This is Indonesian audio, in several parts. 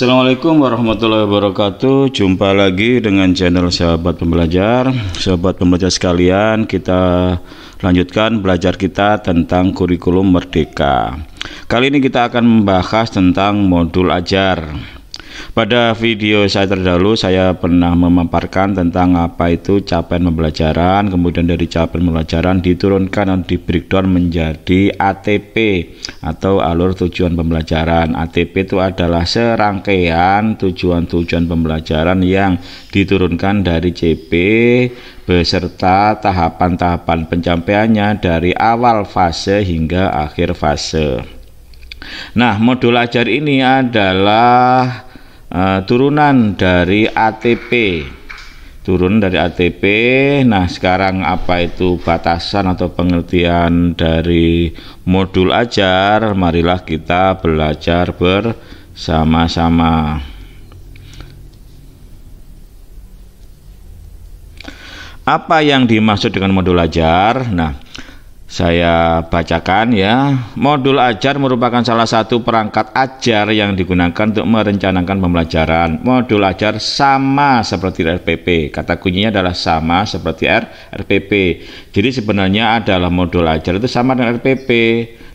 Assalamualaikum warahmatullahi wabarakatuh. Jumpa lagi dengan channel Sahabat Pembelajar. Sahabat Pembelajar sekalian, kita lanjutkan belajar kita tentang kurikulum merdeka. Kali ini kita akan membahas tentang modul ajar. Pada video saya terdahulu saya pernah memaparkan tentang apa itu capaian pembelajaran, kemudian dari capaian pembelajaran diturunkan dan di breakdown menjadi ATP atau alur tujuan pembelajaran. ATP itu adalah serangkaian tujuan-tujuan pembelajaran yang diturunkan dari CP beserta tahapan-tahapan pencapaiannya dari awal fase hingga akhir fase. Nah, modul ajar ini adalah Eh, turunan dari ATP turun dari ATP nah sekarang apa itu batasan atau pengertian dari modul ajar marilah kita belajar bersama-sama apa yang dimaksud dengan modul ajar nah saya bacakan ya. Modul ajar merupakan salah satu perangkat ajar yang digunakan untuk merencanakan pembelajaran. Modul ajar sama seperti RPP. Kata kuncinya adalah sama seperti R, RPP. Jadi sebenarnya adalah modul ajar itu sama dengan RPP.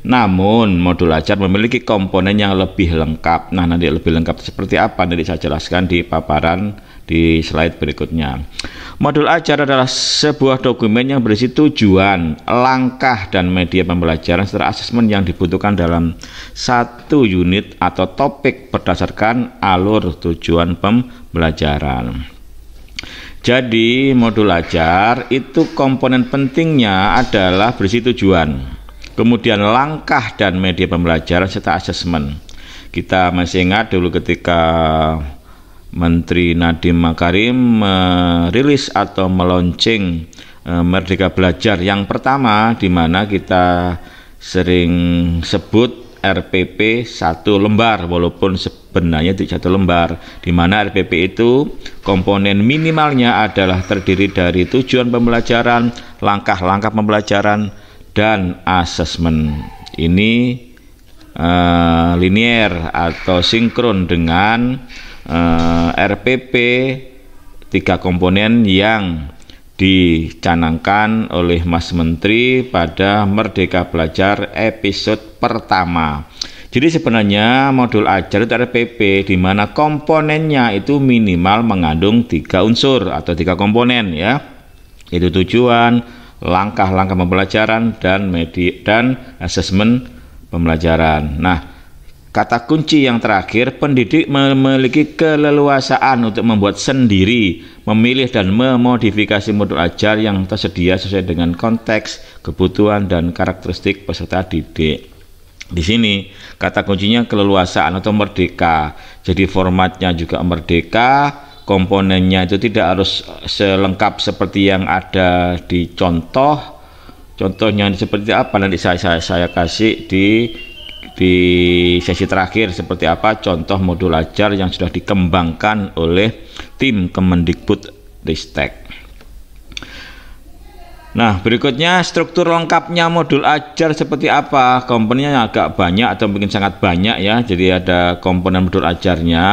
Namun modul ajar memiliki komponen yang lebih lengkap. Nah, nanti lebih lengkap seperti apa nanti saya jelaskan di paparan di slide berikutnya. Modul ajar adalah sebuah dokumen yang berisi tujuan, langkah, dan media pembelajaran serta asesmen yang dibutuhkan dalam satu unit atau topik berdasarkan alur tujuan pembelajaran. Jadi modul ajar itu komponen pentingnya adalah berisi tujuan, kemudian langkah dan media pembelajaran serta asesmen. Kita masih ingat dulu ketika Menteri Nadiem Makarim merilis eh, atau meluncing eh, Merdeka Belajar yang pertama di mana kita sering sebut RPP satu lembar walaupun sebenarnya tidak satu lembar di mana RPP itu komponen minimalnya adalah terdiri dari tujuan pembelajaran, langkah-langkah pembelajaran dan asesmen. Ini uh, linier atau sinkron dengan eh, RPP tiga komponen yang dicanangkan oleh Mas Menteri pada Merdeka Belajar episode pertama. Jadi sebenarnya modul ajar itu RPP di mana komponennya itu minimal mengandung tiga unsur atau tiga komponen ya. Itu tujuan, langkah-langkah pembelajaran dan media dan asesmen pembelajaran. Nah, Kata kunci yang terakhir, pendidik memiliki keleluasaan untuk membuat sendiri, memilih dan memodifikasi modul ajar yang tersedia sesuai dengan konteks, kebutuhan, dan karakteristik peserta didik. Di sini kata kuncinya keleluasaan atau merdeka. Jadi formatnya juga merdeka, komponennya itu tidak harus eh, selengkap seperti yang ada di contoh. Contohnya seperti apa nanti saya saya, saya kasih di di sesi terakhir seperti apa contoh modul ajar yang sudah dikembangkan oleh tim Kemendikbud Ristek. Nah, berikutnya struktur lengkapnya modul ajar seperti apa? Komponennya agak banyak atau mungkin sangat banyak ya. Jadi ada komponen modul ajarnya,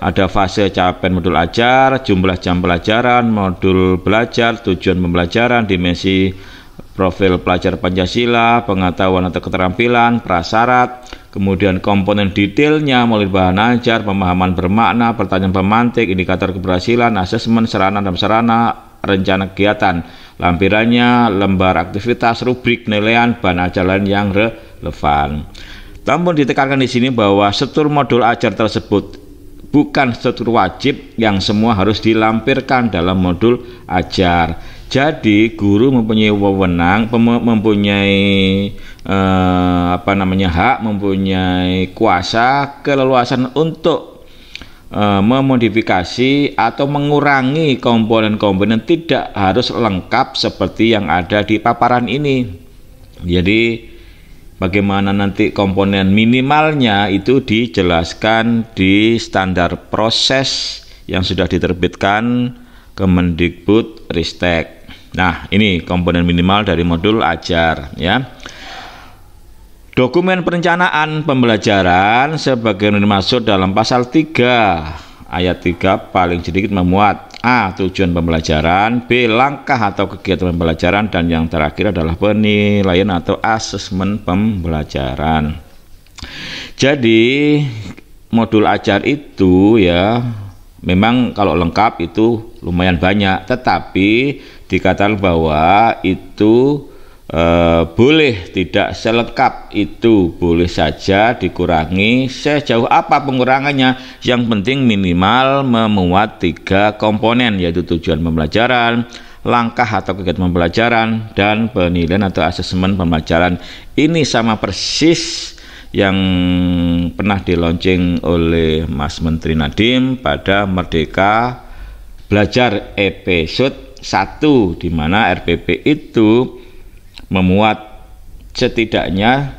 ada fase capaian modul ajar, jumlah jam pelajaran, modul belajar, tujuan pembelajaran, dimensi profil pelajar Pancasila, pengetahuan atau keterampilan, prasyarat, kemudian komponen detailnya mulai bahan ajar, pemahaman bermakna, pertanyaan pemantik, indikator keberhasilan, asesmen, sarana dan sarana, rencana kegiatan, lampirannya, lembar aktivitas, rubrik nilaian bahan ajar yang relevan. Namun ditekankan di sini bahwa struktur modul ajar tersebut bukan struktur wajib yang semua harus dilampirkan dalam modul ajar jadi guru mempunyai wewenang, mempunyai eh, apa namanya hak, mempunyai kuasa, keleluasan untuk eh, memodifikasi atau mengurangi komponen-komponen tidak harus lengkap seperti yang ada di paparan ini. Jadi bagaimana nanti komponen minimalnya itu dijelaskan di standar proses yang sudah diterbitkan Kemendikbud Ristek. Nah, ini komponen minimal dari modul ajar ya. Dokumen perencanaan pembelajaran sebagaimana dimaksud dalam pasal 3 ayat 3 paling sedikit memuat A. Tujuan pembelajaran B. Langkah atau kegiatan pembelajaran dan yang terakhir adalah penilaian atau asesmen pembelajaran Jadi modul ajar itu ya memang kalau lengkap itu lumayan banyak tetapi dikatakan bahwa itu e, boleh tidak selengkap itu boleh saja dikurangi sejauh apa pengurangannya yang penting minimal memuat tiga komponen yaitu tujuan pembelajaran langkah atau kegiatan pembelajaran dan penilaian atau asesmen pembelajaran ini sama persis yang pernah diluncing oleh Mas Menteri Nadiem pada Merdeka Belajar episode satu di mana RPP itu memuat setidaknya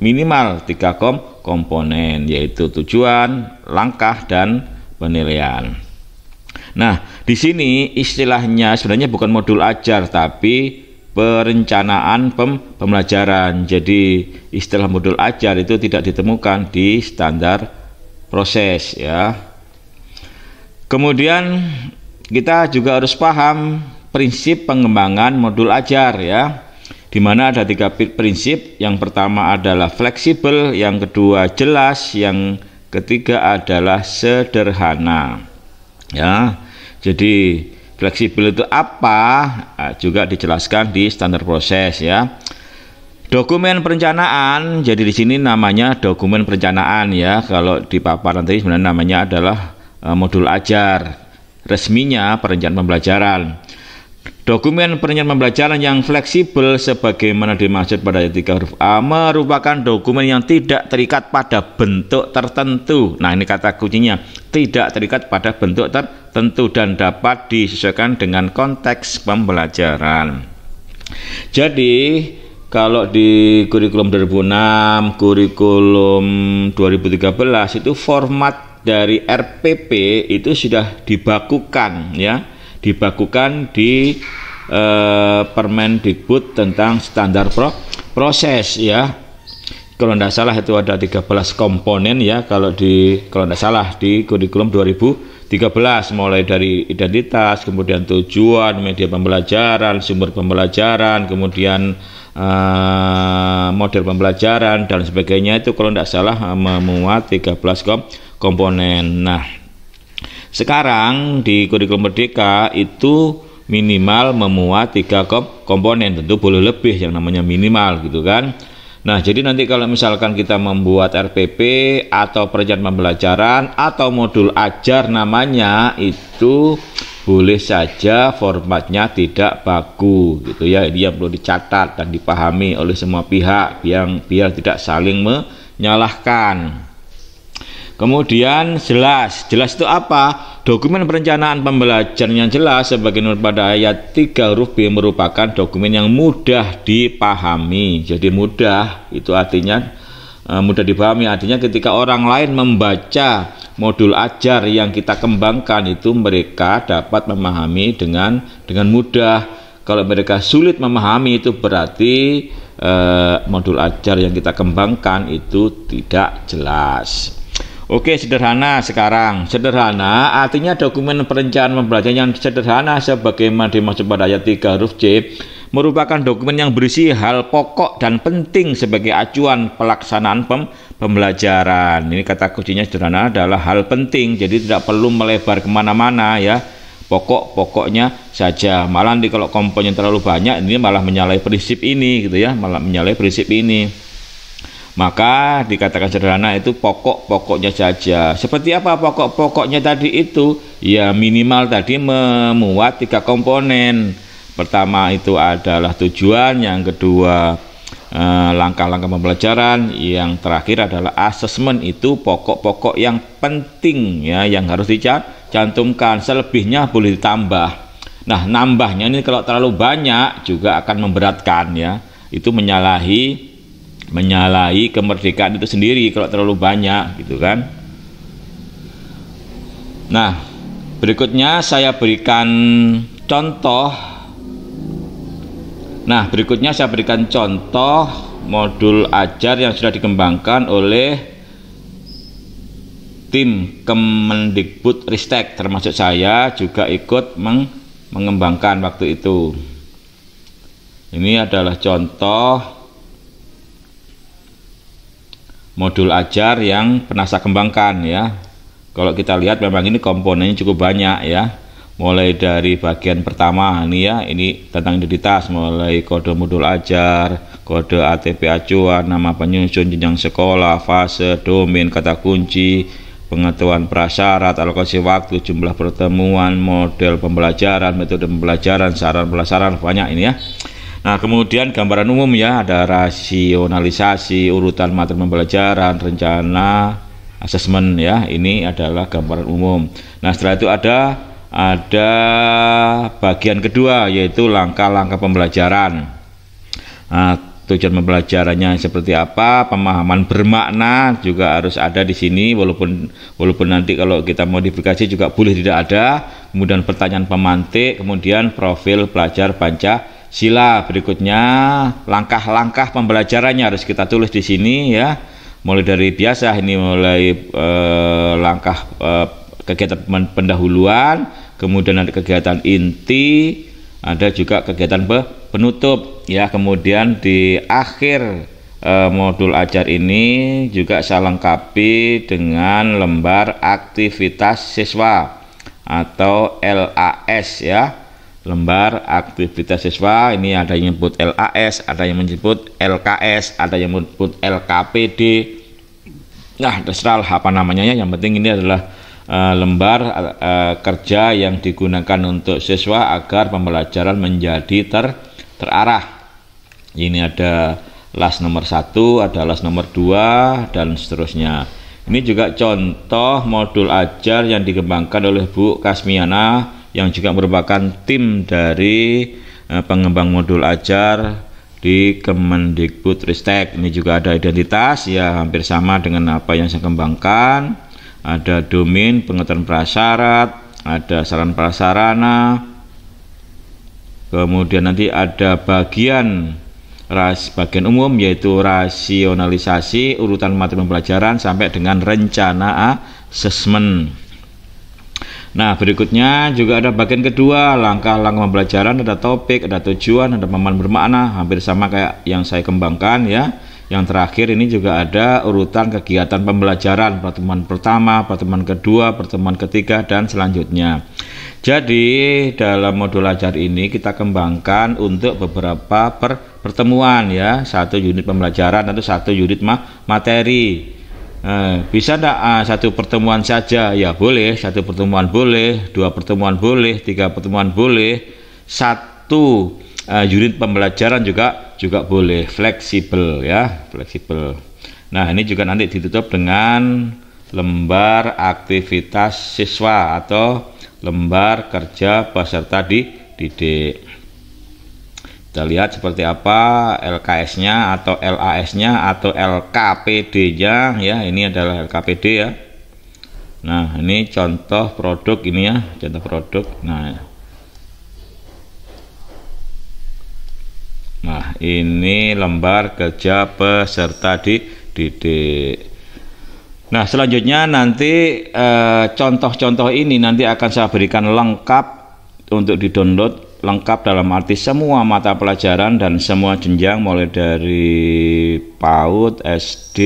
minimal tiga kom komponen yaitu tujuan, langkah dan penilaian. Nah, di sini istilahnya sebenarnya bukan modul ajar tapi perencanaan pem pembelajaran. Jadi istilah modul ajar itu tidak ditemukan di standar proses ya. Kemudian kita juga harus paham prinsip pengembangan modul ajar ya. Di mana ada tiga prinsip. Yang pertama adalah fleksibel, yang kedua jelas, yang ketiga adalah sederhana. Ya. Jadi fleksibel itu apa ah, juga dijelaskan di standar proses ya. Dokumen perencanaan, jadi di sini namanya dokumen perencanaan ya. Kalau di paparan nanti sebenarnya namanya adalah eh, modul ajar resminya perencanaan pembelajaran. Dokumen perencanaan pembelajaran yang fleksibel sebagaimana dimaksud pada ayat 3 huruf A merupakan dokumen yang tidak terikat pada bentuk tertentu. Nah, ini kata kuncinya, tidak terikat pada bentuk tertentu dan dapat disesuaikan dengan konteks pembelajaran. Jadi, kalau di kurikulum 2006, kurikulum 2013 itu format dari RPP itu sudah dibakukan ya, dibakukan di eh, Permendikbud tentang standar pro proses ya kalau tidak salah itu ada 13 komponen ya kalau di kalau tidak salah di kurikulum 2013 mulai dari identitas kemudian tujuan media pembelajaran sumber pembelajaran kemudian uh, model pembelajaran dan sebagainya itu kalau tidak salah eh, memuat 13 kom komponen nah sekarang di kurikulum merdeka itu minimal memuat tiga komponen tentu boleh lebih yang namanya minimal gitu kan Nah, jadi nanti kalau misalkan kita membuat RPP atau perjanjian pembelajaran atau modul ajar namanya itu boleh saja formatnya tidak baku gitu ya. dia perlu dicatat dan dipahami oleh semua pihak yang biar tidak saling menyalahkan. Kemudian jelas, jelas itu apa? Dokumen perencanaan pembelajaran yang jelas sebagai sebagaimana pada ayat 3 huruf B merupakan dokumen yang mudah dipahami. Jadi mudah itu artinya e, mudah dipahami artinya ketika orang lain membaca modul ajar yang kita kembangkan itu mereka dapat memahami dengan dengan mudah. Kalau mereka sulit memahami itu berarti eh, modul ajar yang kita kembangkan itu tidak jelas. Oke, sederhana sekarang. Sederhana artinya dokumen perencanaan pembelajaran yang sederhana sebagaimana dimaksud pada ayat 3 huruf C merupakan dokumen yang berisi hal pokok dan penting sebagai acuan pelaksanaan pem pembelajaran. Ini kata kuncinya sederhana adalah hal penting, jadi tidak perlu melebar kemana-mana ya. Pokok-pokoknya saja. Malah nanti kalau komponen terlalu banyak, ini malah menyalahi prinsip ini gitu ya, malah menyalahi prinsip ini. Maka dikatakan sederhana itu pokok-pokoknya saja. Seperti apa pokok-pokoknya tadi itu? Ya minimal tadi memuat tiga komponen. Pertama itu adalah tujuan, yang kedua eh, langkah-langkah pembelajaran, yang terakhir adalah asesmen itu pokok-pokok yang penting ya yang harus dicantumkan. Selebihnya boleh ditambah. Nah, nambahnya ini kalau terlalu banyak juga akan memberatkan ya. Itu menyalahi menyalahi kemerdekaan itu sendiri kalau terlalu banyak gitu kan nah berikutnya saya berikan contoh nah berikutnya saya berikan contoh modul ajar yang sudah dikembangkan oleh tim Kemendikbud Ristek termasuk saya juga ikut meng mengembangkan waktu itu ini adalah contoh modul ajar yang pernah saya kembangkan ya. Kalau kita lihat memang ini komponennya cukup banyak ya. Mulai dari bagian pertama ini ya, ini tentang identitas, mulai kode modul ajar, kode ATP acuan, nama penyusun jenjang sekolah, fase, domain, kata kunci, pengetahuan prasyarat, alokasi waktu, jumlah pertemuan, model pembelajaran, metode pembelajaran, saran pelajaran banyak ini ya. Nah, kemudian gambaran umum ya ada rasionalisasi, urutan materi pembelajaran, rencana, asesmen ya. Ini adalah gambaran umum. Nah, setelah itu ada ada bagian kedua yaitu langkah-langkah pembelajaran. Nah, tujuan pembelajarannya seperti apa, pemahaman bermakna juga harus ada di sini walaupun walaupun nanti kalau kita modifikasi juga boleh tidak ada. Kemudian pertanyaan pemantik, kemudian profil pelajar Pancasila Sila berikutnya langkah-langkah pembelajarannya harus kita tulis di sini ya. Mulai dari biasa ini mulai eh, langkah eh, kegiatan pendahuluan, kemudian ada kegiatan inti, ada juga kegiatan penutup ya. Kemudian di akhir eh, modul ajar ini juga saya lengkapi dengan lembar aktivitas siswa atau LAS ya lembar aktivitas siswa ini ada yang menyebut LAS ada yang menyebut LKS ada yang menyebut LKPD nah terserah apa namanya ya. yang penting ini adalah uh, lembar uh, kerja yang digunakan untuk siswa agar pembelajaran menjadi ter terarah ini ada las nomor satu ada las nomor dua dan seterusnya ini juga contoh modul ajar yang dikembangkan oleh Bu Kasmiana yang juga merupakan tim dari eh, pengembang modul ajar di Kemendikbud Ristek ini juga ada identitas ya hampir sama dengan apa yang saya kembangkan ada domain pengetahuan prasyarat ada saran prasarana kemudian nanti ada bagian ras bagian umum yaitu rasionalisasi urutan materi pembelajaran sampai dengan rencana assessment Nah, berikutnya juga ada bagian kedua, langkah-langkah pembelajaran, ada topik, ada tujuan, ada pemahaman bermakna, hampir sama kayak yang saya kembangkan ya. Yang terakhir ini juga ada urutan kegiatan pembelajaran, pertemuan pertama, pertemuan kedua, pertemuan ketiga, dan selanjutnya. Jadi, dalam modul ajar ini kita kembangkan untuk beberapa per pertemuan ya, satu unit pembelajaran, atau satu unit materi. Eh, bisa tidak ah, satu pertemuan saja? Ya boleh, satu pertemuan boleh, dua pertemuan boleh, tiga pertemuan boleh, satu eh, unit pembelajaran juga juga boleh, fleksibel ya, fleksibel. Nah ini juga nanti ditutup dengan lembar aktivitas siswa atau lembar kerja peserta didik. Kita lihat seperti apa LKS-nya atau LAS-nya atau LKPD-nya ya. Ini adalah LKPD ya. Nah, ini contoh produk ini ya, contoh produk. Nah. Ya. Nah, ini lembar kerja peserta didik. Nah, selanjutnya nanti eh, contoh-contoh eh, ini nanti akan saya berikan lengkap untuk di-download lengkap dalam arti semua mata pelajaran dan semua jenjang mulai dari PAUD, SD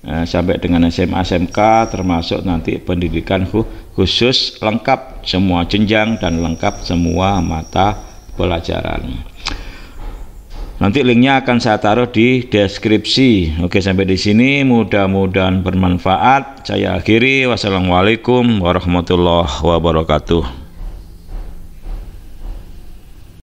eh, sampai dengan SMA SMK termasuk nanti pendidikan khusus lengkap semua jenjang dan lengkap semua mata pelajaran. Nanti linknya akan saya taruh di deskripsi. Oke sampai di sini mudah-mudahan bermanfaat. Saya akhiri. Wassalamualaikum warahmatullahi wabarakatuh.